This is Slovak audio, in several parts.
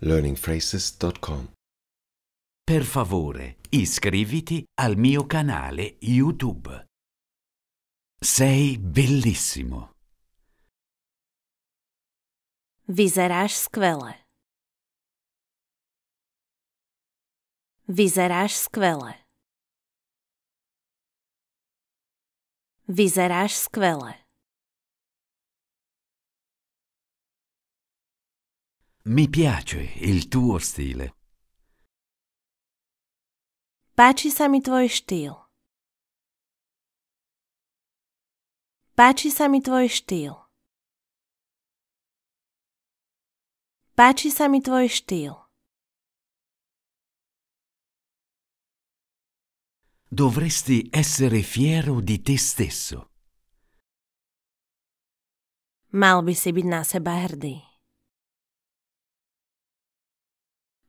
learningphrases.com. Per favore, iscriviti al mio canale YouTube. Sei bellissimo. Wyzeraš skvele. Wyzeraš skvele. Wyzeraš skvele. Mi piace il tuo stile. Páči sa mi tvoj štýl. Páči sa mi tvoj štýl. Páči sa tvoj štýl. Dovresti essere fiero di te stesso. Mal by si byť na seba hrdý.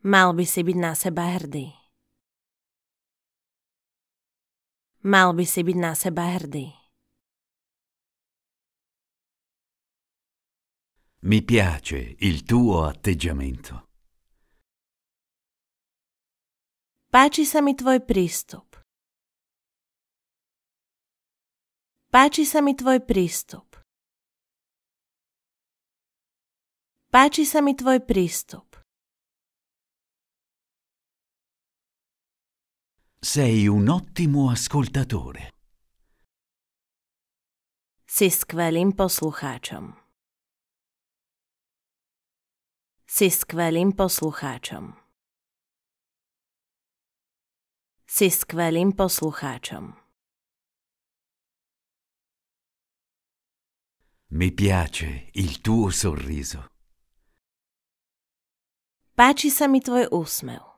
Mal by si byť na seba hrdý. Mal by si byť na seba hrdý. Mi piace il tuo atteggiamento. Páči sa mi tvoj prístup. Páči sa mi tvoj prístup. Páči sa mi tvoj prístup. Sei un ottimo ascoltatore. Si skvelým poslucháčom. Si skvelým poslucháčom. Si skvelým poslucháčom. Mi piace il tuo sorriso. Paci sa mi tvoj úsmev.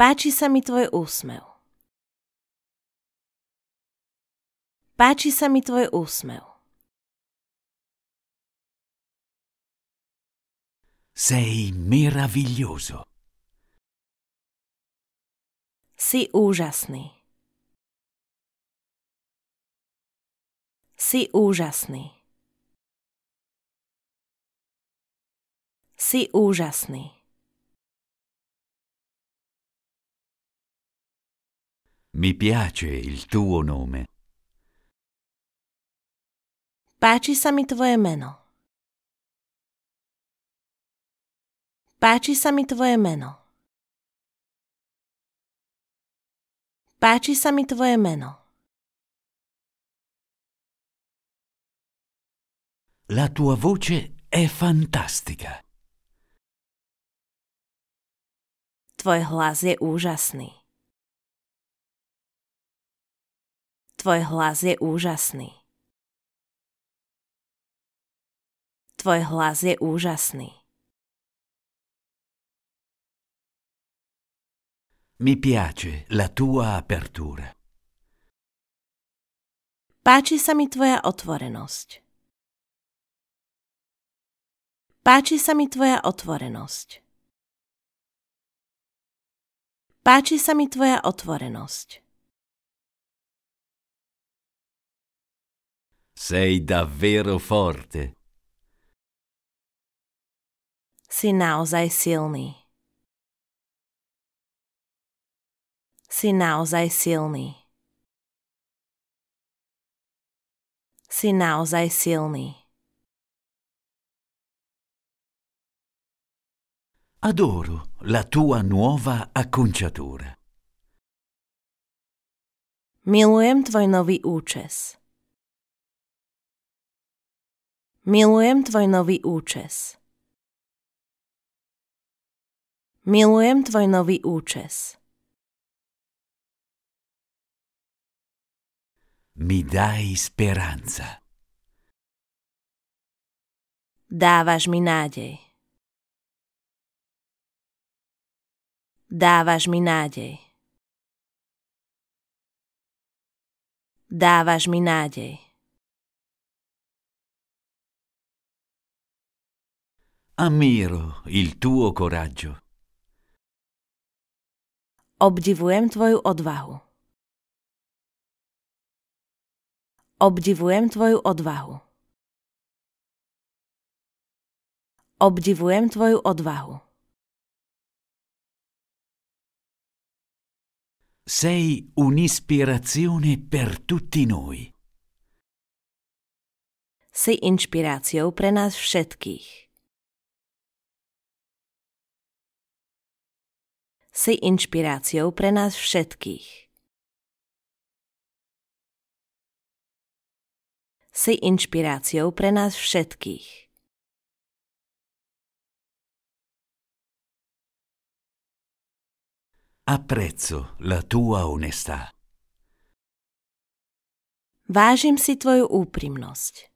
Páči sa mi tvoj úsmev. Páči sa mi tvoj úsmev. Sei meraviglioso. Si úžasný. Si úžasný. Si úžasný. Mi piace il tuo nome. Páči sa mi tvoje meno. Páči sa mi tvoje meno. Páči sa mi tvoje meno. La tua voce è fantastica. Tvoj hlas je úžasný. Tvoj hlas je úžasný. Tvoj hlas je úžasný. Mi piace la tua apertura. Páči sa mi tvoja otvorenosť. Páči sa mi tvoja otvorenosť. Páči sa mi tvoja otvorenosť. Sei davvero forte. Si sei silný. Si naozaj silný. Si naozaj silný. Adoro la tua nuova acconciatura. Milujem tvoj nový účes. Milujem tvoj nový účes. Milujem tvoj nový účes. Mi daj speranza. Dávaš mi nádej. Dávaš mi nádej. Dávaš mi nádej. Ammiro il tuo coraggio. Obdivujem tvoju odvahu. Obdivujem tvoju odvahu. Obdivujem tvoju odvahu. Sei un'ispirazione per tutti noi. Si inšpiráciou pre nás všetkých. si inšpiráciou pre nás všetkých. Si inšpiráciou pre nás všetkých. Apprezzo la tua onestà. Vážim si tvoju úprimnosť.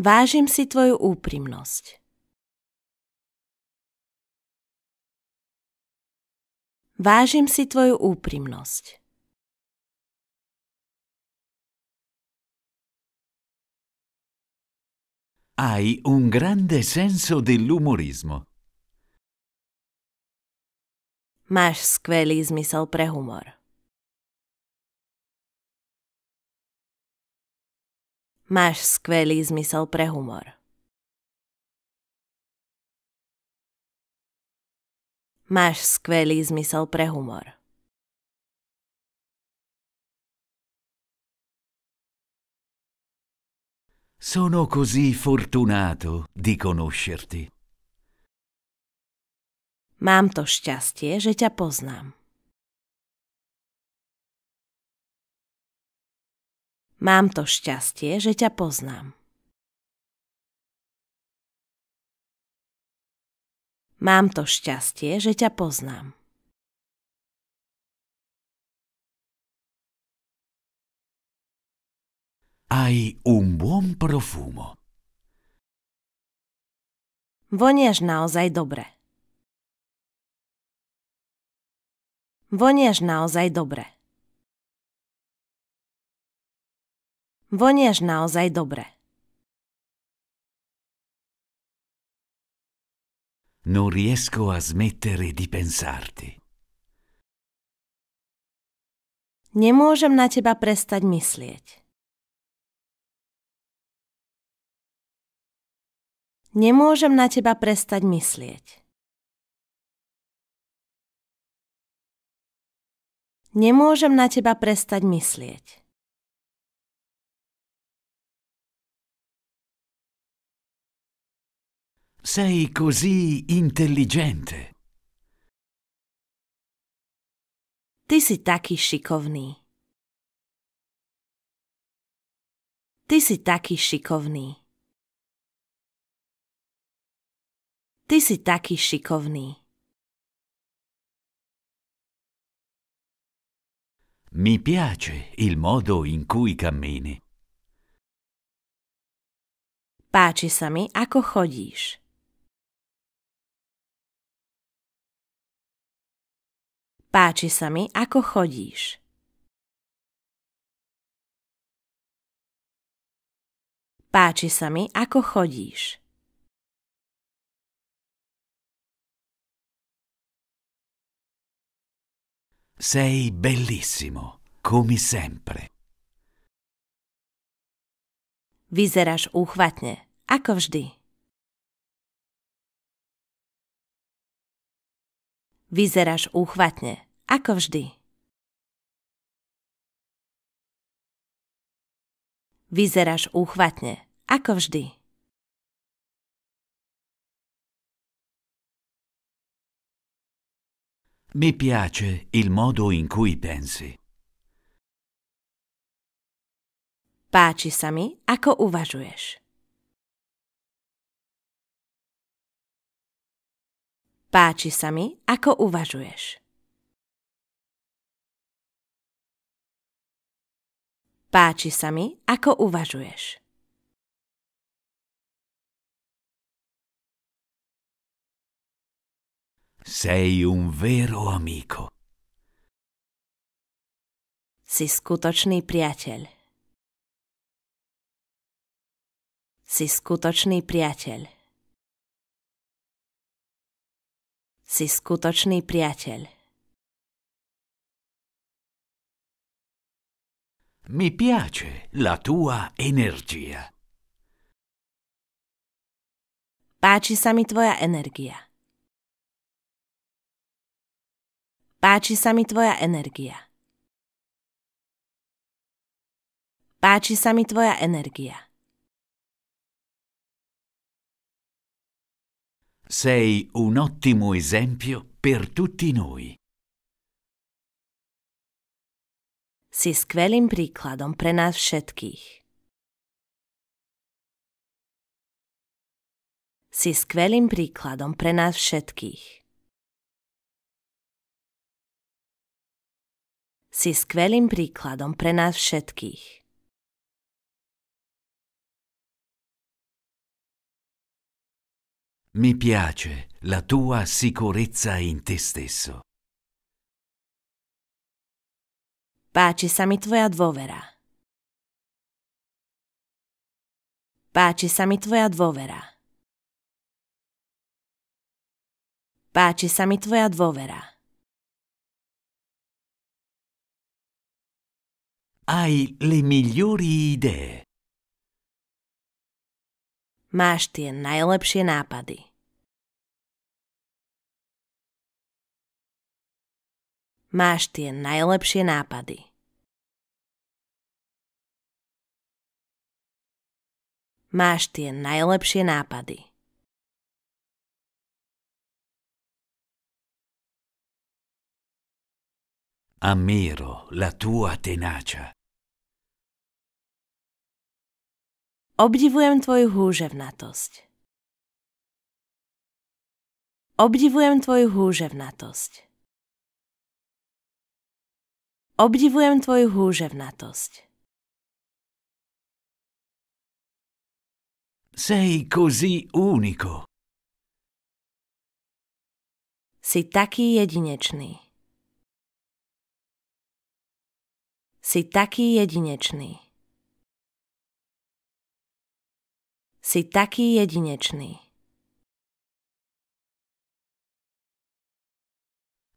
Vážim si tvoju úprimnosť. Vážim si tvoju úprimnosť. Hai un grande senso dell'umorismo. Máš skvelý zmysel pre humor. Máš skvelý zmysel pre humor. Máš skvelý zmysel pre humor. Sono così fortunato di conoscerti. Mám to šťastie, že ťa poznám. Mám to šťastie, že ťa poznám. Mám to šťastie, že ťa poznám. Aj un buon profumo. Voniaš naozaj dobre. Voniaš naozaj dobre. Voniaš naozaj dobre. Non riesco a smettere di pensarti. Nemôžem na teba prestať myslieť. Nemôžem na teba prestať myslieť. Nemôžem na teba prestať myslieť. Sei così intelligente. Ti si taki šikovný. Ti si taki šikovný. Ti si taki šikovný. Mi piace il modo in cui cammini. Páči sa mi, ako chodíš. Páči sa mi, ako chodíš. Páči sa mi, ako chodíš. Sei bellissimo, come sempre. Vyzeráš úchvatne, ako vždy. Vyzeráš úchvatne, ako vždy. Vyzeráš úchvatne, ako vždy. Mi piace il modo in cui pensi. Páči sa mi, ako uvažuješ. Páči sa mi, ako uvažuješ. Páči sa mi, ako uvažuješ. Sei un vero amico. Si skutočný priateľ. Si skutočný priateľ. si skutočný priateľ. Mi piace la tua energia. Páči sa mi tvoja energia. Páči sa mi tvoja energia. Páči sa mi tvoja energia. Sei un ottimo esempio per tutti noi. Si skvelým príkladom pre nás všetkých. Si skvelým príkladom pre nás všetkých. Si skvelým príkladom pre nás všetkých. Mi piace la tua sicurezza in te stesso. Pace sami tvoja dôvera. Páči sa mi tvoja dôvera. Páči sa tvoja dôvera. Hai le migliori idee. Máš tie najlepšie nápady. Máš tie najlepšie nápady. Máš tie najlepšie nápady. Ammiro la tua tenacia. Obdivujem tvoju húževnatosť. Obdivujem tvoju húževnatosť. Obdivujem tvoju húževnatosť. Sei così unico. Si taký jedinečný. Si taký jedinečný. Si taký jedinečný.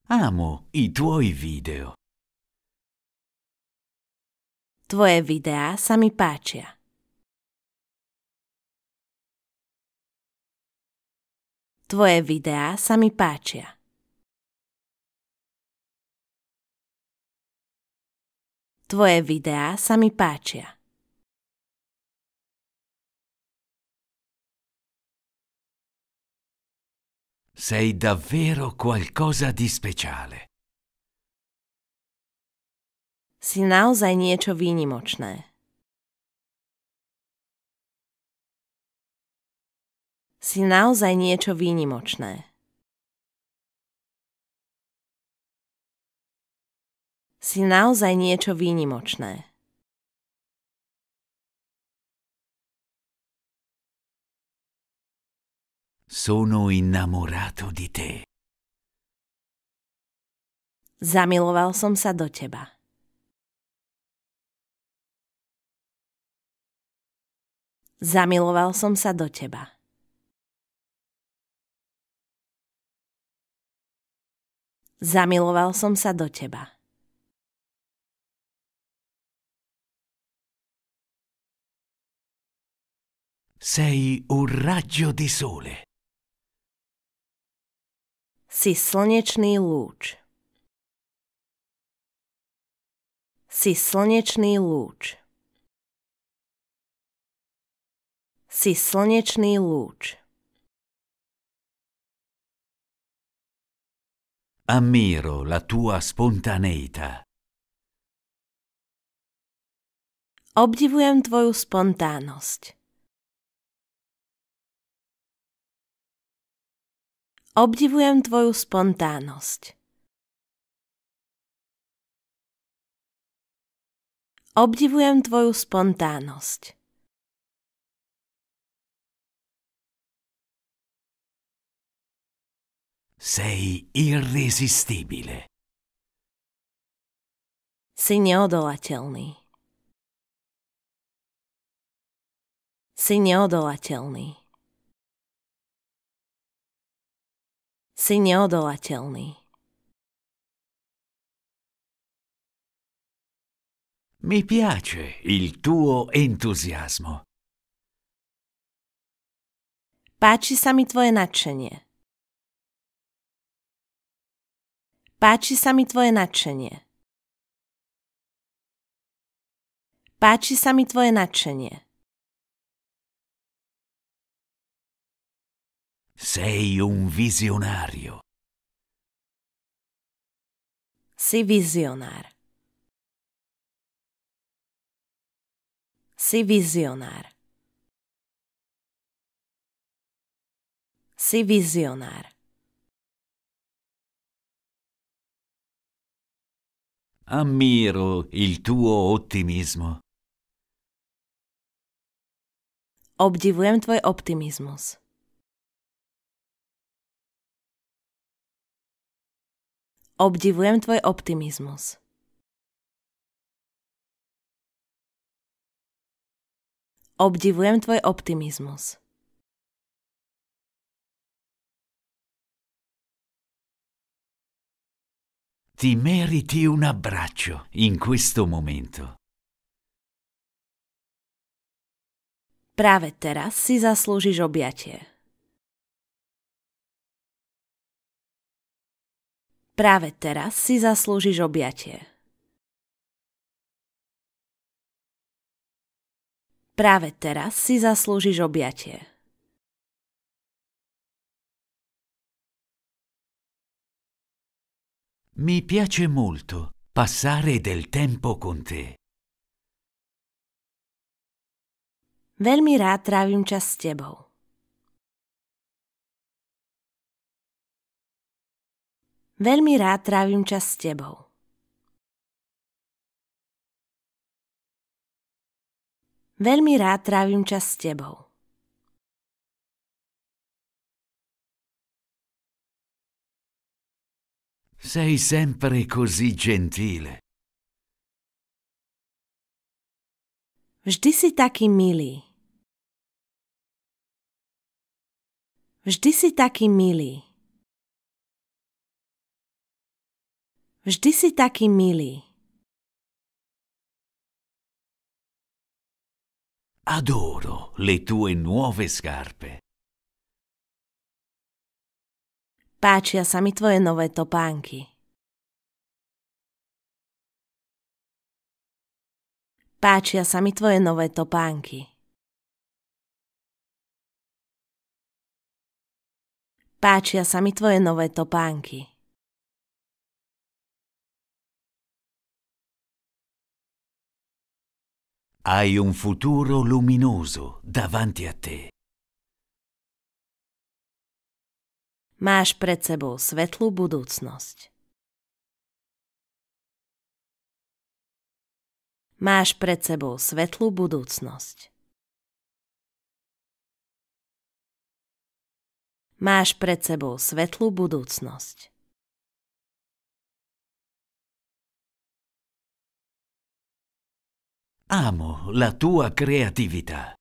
Amo i tuoi video. Tvoje videá sa mi páčia. Tvoje videá sa mi páčia. Tvoje videá sa mi páčia. Sei davvero qualcosa di speciale. Si naozaj niečo výnimočné. Si naozaj niečo výnimočné. Si naozaj niečo výnimočné. Sono innamorato di te. Zamiloval som sa do teba. Zamiloval som sa do teba. Zamiloval som sa do teba. Sei un raggio di sole. Si slnečný lúč. Si slnečný lúč. Si slnečný lúč. Ammiro la tua spontaneita. Obdivujem tvoju spontánnosť. Obdivujem tvoju spontánnosť. Obdivujem tvoju spontánnosť. Sei irresistibile. Si neodolateľný. Si neodolateľný. si neodolateľný. Mi piace il tuo entusiasmo. Páči sa mi tvoje nadšenie. Páči sa mi tvoje nadšenie. Páči sa mi tvoje nadšenie. Sei un visionario. Si visionar. Si visionar. Si visionar. Ammiro il tuo ottimismo. Obdivujem tvoj optimismus. Obdivujem tvoj optimizmus. Obdivujem tvoj optimizmus. Ti meriti un abbraccio in questo momento. Práve teraz si zaslúžiš objatie. Práve teraz si zaslúžiš objatie. Práve teraz si zaslúžiš objatie. Mi piace molto passare del tempo con te. Veľmi rád trávim čas s tebou. Veľmi rád trávim čas s tebou. Veľmi rád trávim čas s tebou. Sei sempre così gentile. Vždy si taký milý. Vždy si taký milý. Vždy si taký milý. Adoro le tue nuove scarpe. Páčia sa mi tvoje nové topánky. Páčia sa mi tvoje nové topánky. Páčia sa mi tvoje nové topánky. Hai un futuro luminoso davanti a te. Máš pred sebou svetlú budúcnosť. Máš pred sebou svetlú budúcnosť. Máš pred sebou svetlú budúcnosť. Amo la tua creatività.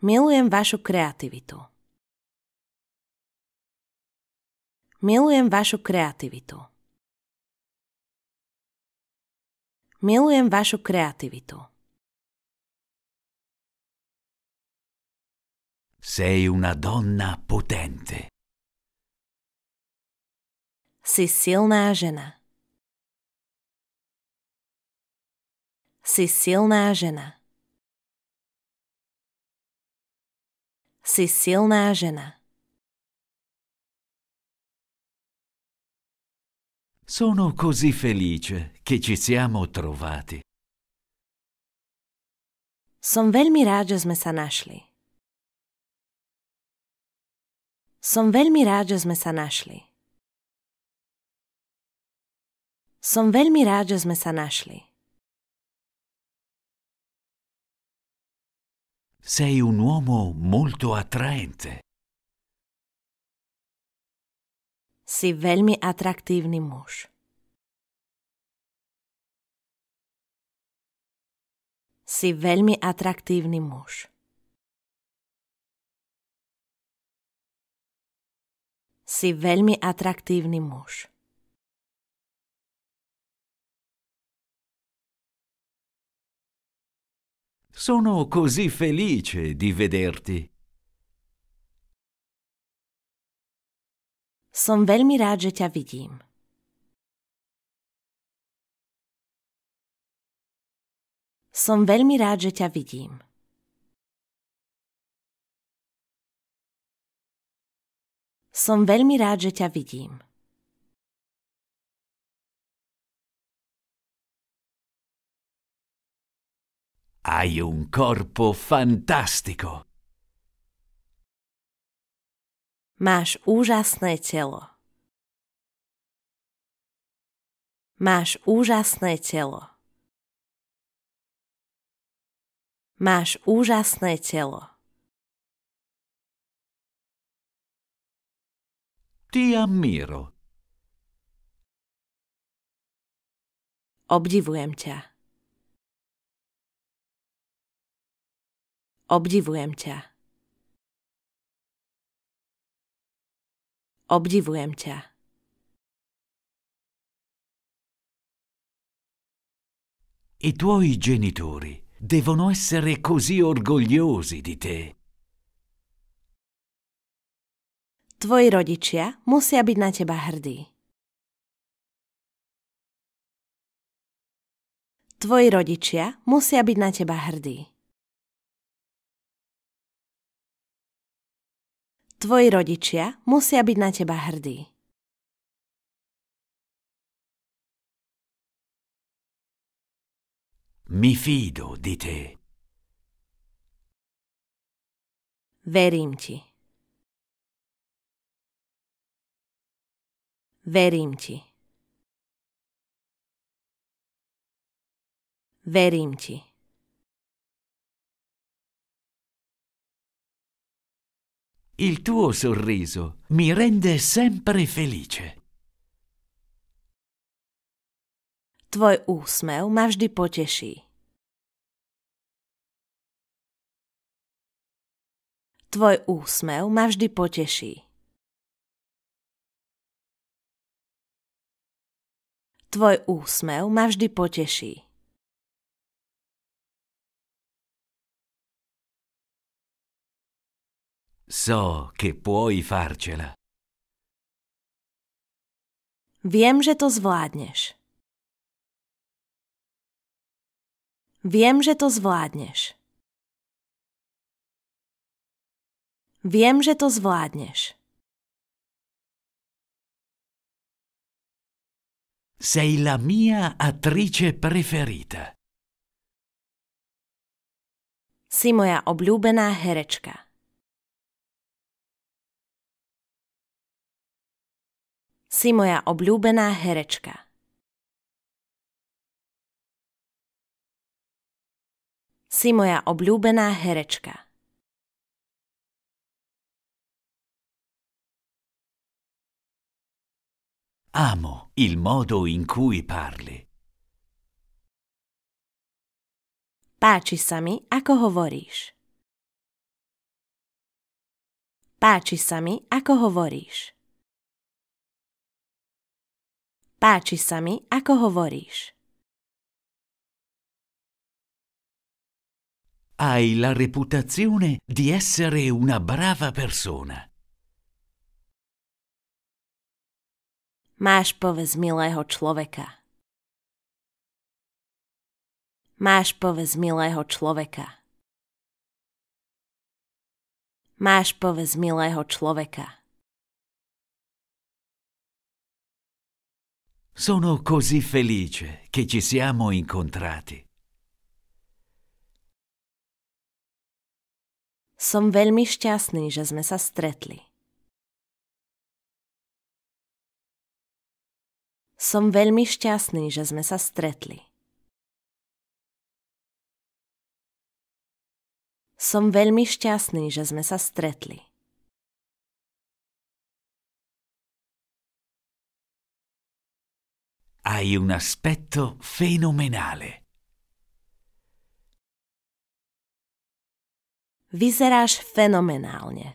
Milujem vašu kreativitu. Milujem vašu kreativitu. Milujem vašu kreativitu. Sei una donna potente. Si silná žena. Si silná žena. Si silná žena. Sono così felice che ci siamo trovati. Son veľmi rád, že sme sa našli. Som veľmi rád, že sme sa našli. Som veľmi rád, že sme sa našli. Sei un uomo molto attraente. Si veľmi atraktívny muž. Si veľmi atraktívny muž. Si veľmi atraktívny muž. Sono così felice di vederti. Son veľmi rád, že ťa vidím. Som veľmi rád, že ťa vidím. Som veľmi rád, Hai un corpo fantastico. Máš úžasné telo. Máš úžasné telo. Máš úžasné telo. Ti ammiro. Obdivujem ťa. Obdivujem ťa. Obdivujem ťa. I tuoi genitori devono essere così orgogliosi di te. Tvoji rodičia musia byť na teba hrdí. Tvoji rodičia musia byť na teba hrdí. Tvoji rodičia musia byť na teba hrdí. Mi fido di te. Verím ti. Verím ti. Verím ti. Il tuo sorriso mi rende sempre felice. Tvoj úsmev ma vždy poteší. Tvoj úsmev ma vždy poteší. Tvoj úsmev ma vždy poteší. So che puoi farcela. Viem, že to zvládneš. Viem, že to zvládneš. Viem, že to zvládneš. Sei la mia attrice preferita. Si moja obľúbená herečka. Si moja obľúbená herečka. Si moja obľúbená herečka. Amo il modo in cui parli. Páči sa mi, ako hovoríš. Páči sa mi, ako hovoríš. Páči sa mi, ako hovoríš. Hai la reputazione di essere una brava persona. Máš povez milého človeka. Máš povez milého človeka. Máš povez milého človeka. Sono così felice che ci siamo incontrati. Som veľmi šťastný, že sme sa stretli. Som veľmi šťastný, že sme sa stretli. Som veľmi šťastný, že sme sa stretli. Hai un aspetto fenomenale. Vyzeráš fenomenálne.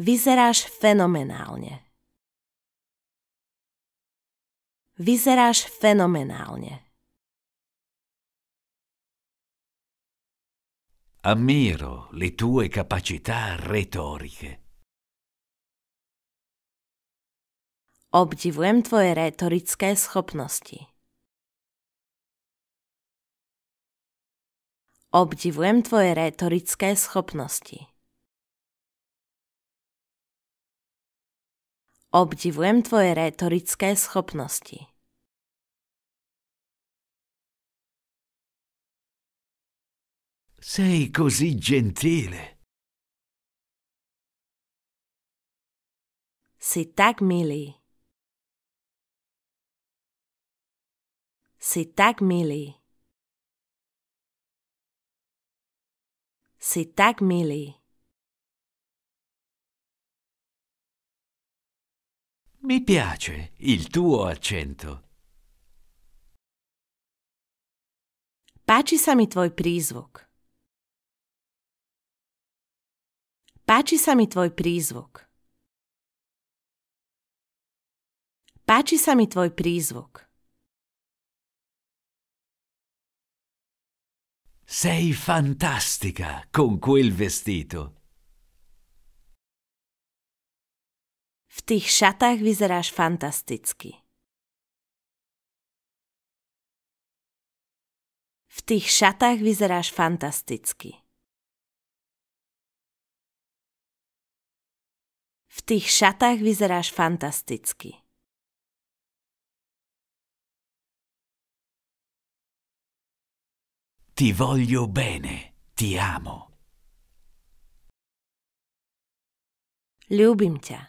Vyzeráš fenomenálne. Vyzeráš fenomenálne. Ammiro le tue capacità retoriche. Obdivujem tvoje retorické schopnosti. Obdivujem tvoje retorické schopnosti. Obdivujem tvoje retorické schopnosti. Sei così gentile. Si tak milý. C'est tag mêlé. C'est tag mêlé. Mi piace il tuo accento. Páči sa mi tvoj prízvuk. Páči sa mi tvoj prízvuk. Páči sa tvoj prízvuk. Sei fantastica con quel vestito. V tých šatách vyzeráš fantasticky. V tých šatách vyzeráš fantasticky. V tých šatách vyzeráš fantasticky. Ti voglio bene, ti amo. Любим тебя.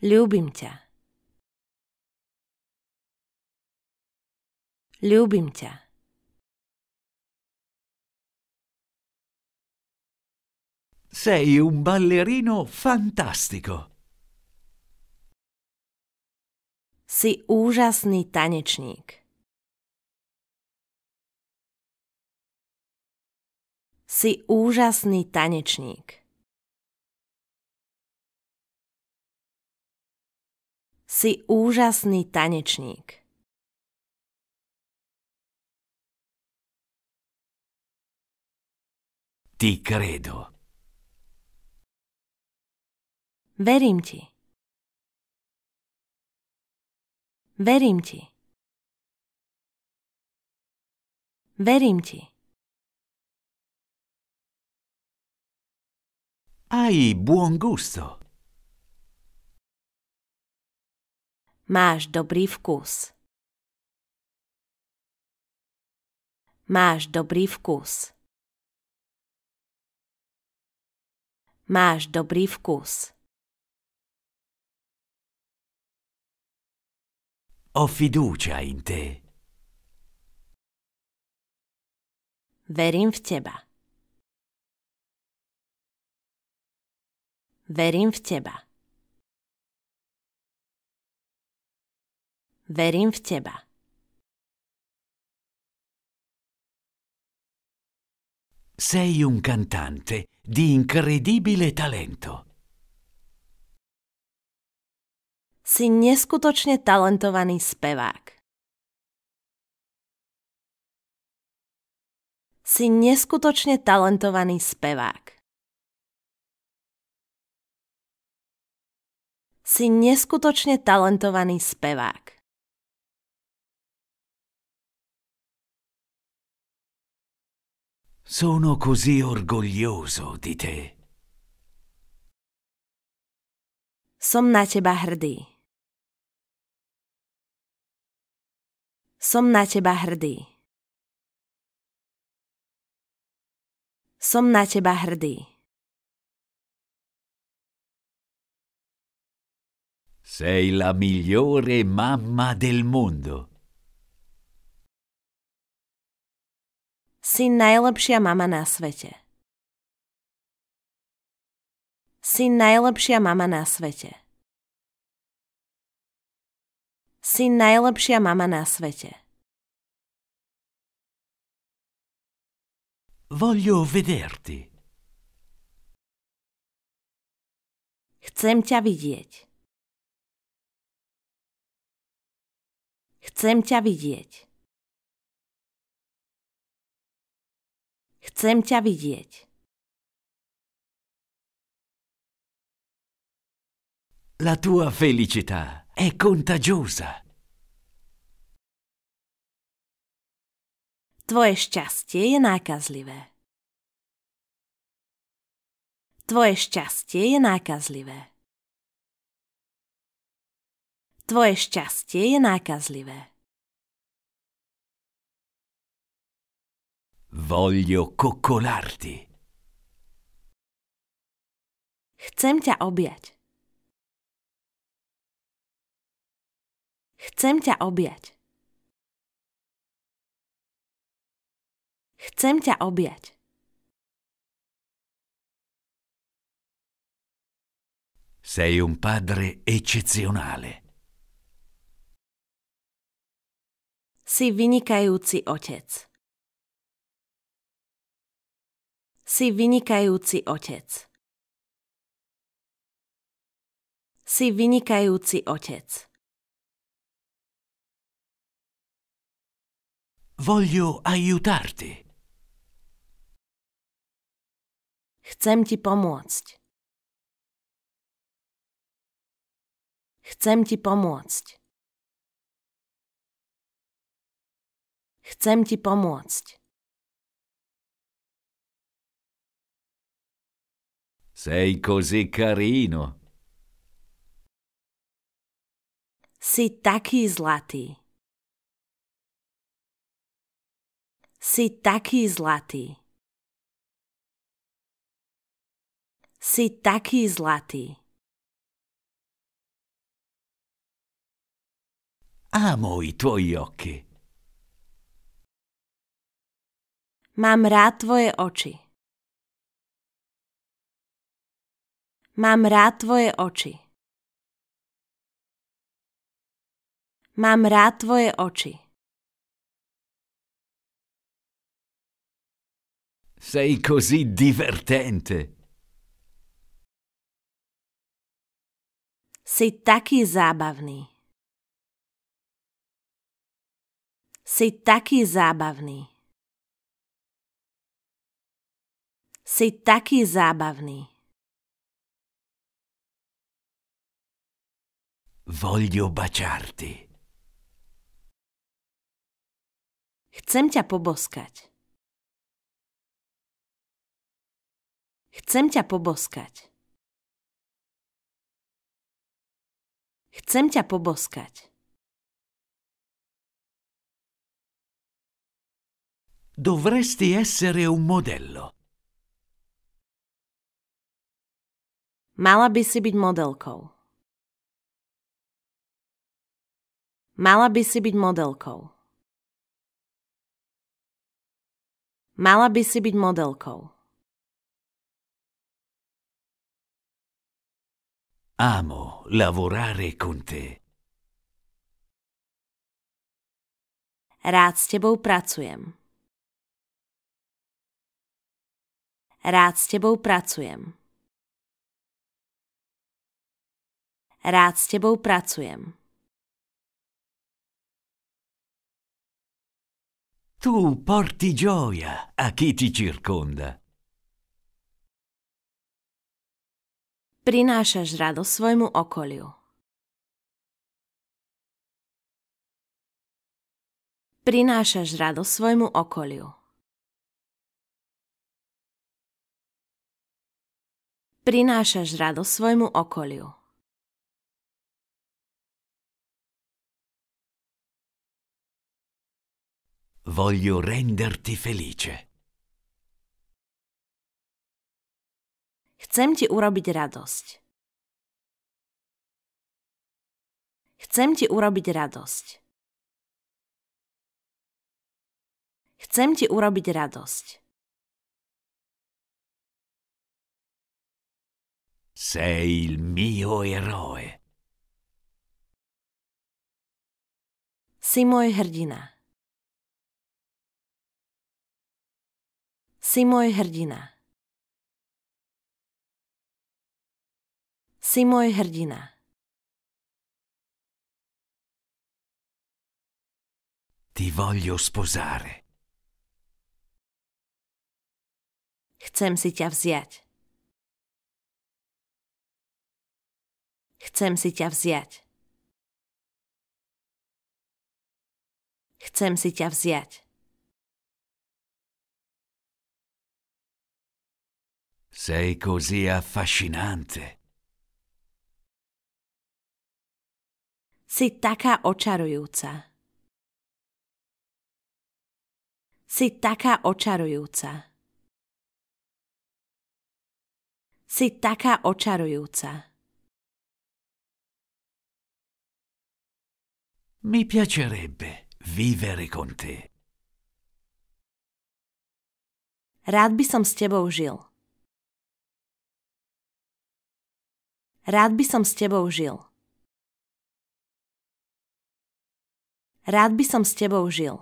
Любим тебя. Любим тебя. Sei un ballerino fantastico. Si úžasný tanečník. Si úžasný tanečník. Si úžasný tanečník. Ti credo. Verím ti. Verím ti. Verím ti. Hai buon gusto. Máš dobrý vkus. Máš dobrý vkus. Máš dobrý vkus. Ho fiducia in te. Verím v teba. Verím v teba. Verím v teba. Sei un cantante di incredibile talento. si neskutočne talentovaný spevák. Si neskutočne talentovaný spevák. Si neskutočne talentovaný spevák. Sono così orgoglioso di te. Som na teba hrdý. Som na teba hrdý. Som na teba hrdý. Sei la migliore mamma del mondo. Si najlepšia mama na svete. Si najlepšia mama na svete. Si najlepšia mama na svete. Voglio vederti. Chcem ťa vidieť. Chcem ťa vidieť. Chcem ťa vidieť. La tua felicità è contagiosa. Tvoje šťastie je nákazlivé. Tvoje šťastie je nákazlivé. Tvoje šťastie je nákazlivé. Voglio coccolarti. Chcem ťa objať. Chcem ťa objať. Chcem ťa objať. Sei un padre eccezionale. Si vynikajúci otec. Si vynikajúci otec. Si vynikajúci otec. Voglio aiutarti. Chcem ti pomôcť. Chcem ti pomôcť. Chcem ti pomôcť. Sei così carino. Si taký zlatý. Si taký zlatý. si taký zlatý. Amo i tuoi occhi. Mám rád tvoje oči. Mám rád tvoje oči. Mám rád tvoje oči. Sei così divertente. Si taký zábavný. Si taký zábavný. Si taký zábavný. Voglio baciarti. Chcem ťa poboskať. Chcem ťa poboskať. Chcem ťa poboskať. Dovresti essere un modello. Mala by si byť modelkou. Mala by si byť modelkou. Mala by si byť modelkou. Amo lavorare con te. Rád s tebou pracujem. Rád s tebou pracujem. Rád s tebou pracujem. Tu porti gioia a chi ti circonda. prinášaš radosť svojmu okoliu. Prinášaš radosť svojmu okoliu. Prinášaš radosť svojmu okoliu. Voglio renderti felice. Chcem ti urobiť radosť. Chcem ti urobiť radosť. Chcem ti urobiť radosť. Sei il mio eroe. Si môj hrdina. Si môj hrdina. Si môj hrdina. Ti voglio sposare. Chcem si ťa vziať. Chcem si ťa vziať. Chcem si ťa vziať. Sei così affascinante. Si taká očarujúca. Si taká očarujúca. Si taká očarujúca. Mi piacerebbe vivere con te. Rád by som s tebou žil. Rád by som s tebou žil. Rád by som s tebou žil.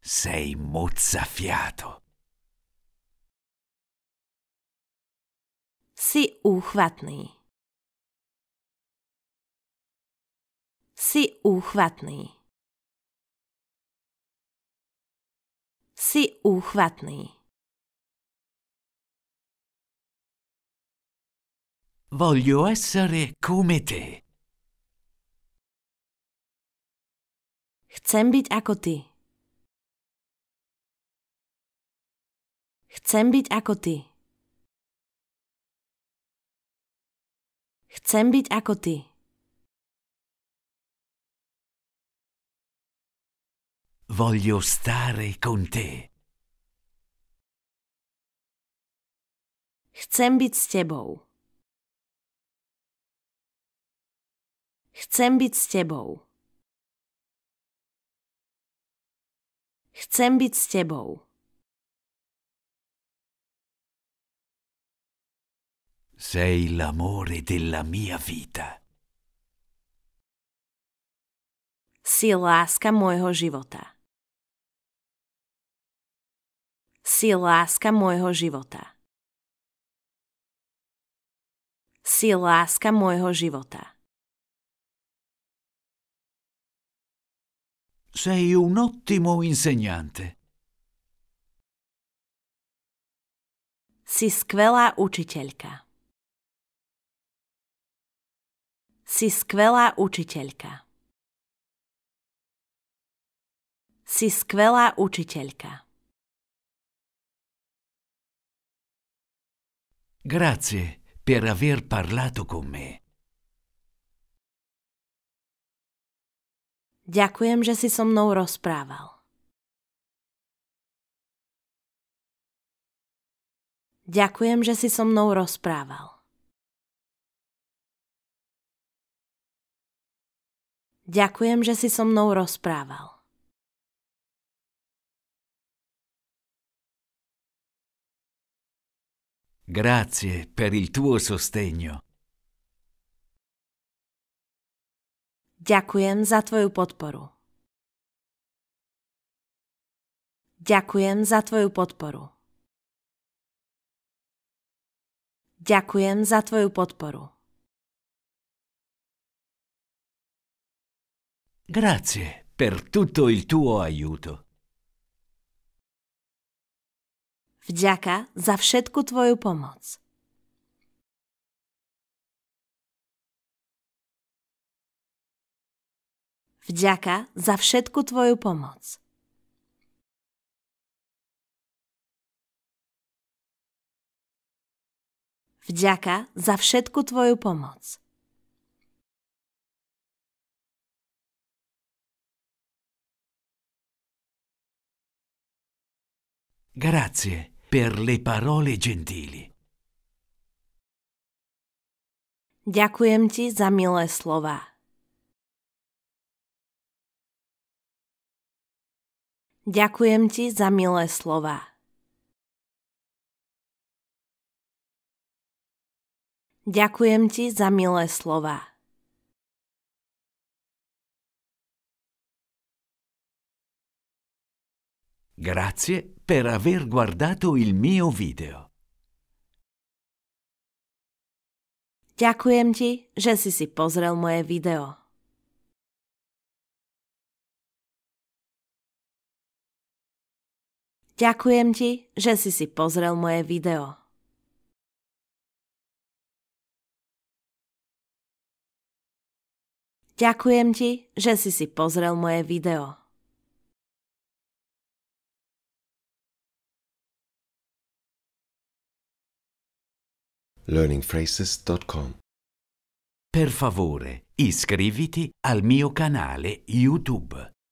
Sei mozzafiato. Si úchvatný. Si úchvatný. Si úchvatný. Voglio essere come te. Chcem byť ako ty. Chcem byť ako ty. Chcem byť ako ty. Voglio stare con te. Chcem byť s tebou. Chcem byť s tebou. Chcem byť s tebou. Sei l'amore della mia vita. Si láska môjho života. Si láska môjho života. Si láska môjho života. Sei un ottimo insegnante. Si skvelá učiteľka. Si skvelá učiteľka. Si skvelá učiteľka. Grazie per aver parlato con me. Ďakujem, že si so mnou rozprával. Ďakujem, že si so mnou rozprával. Ďakujem, že si so mnou rozprával. Grazie per il tuo sostegno. Ďakujem za tvoju podporu. Ďakujem za tvoju podporu. Ďakujem za tvoju podporu. Grazie per tutto il tuo aiuto. Vďaka za všetku tvoju pomoc. Wdziaka za wszelką Twoją pomoc. Wdziaka za wszelką Twoją pomoc. Grazie per le parole gentili. Dziękujemy Ci za miłe słowa. Ďakujem ti za milé slova. Ďakujem ti za milé slova. Grazie per aver guardato il mio video. Ďakujem ti, že si si pozrel moje video. Ďakujem ti, že si si pozrel moje video. Ďakujem ti, že si si pozrel moje video. learningphrases.com Per favore, iscriviti al mio canale YouTube.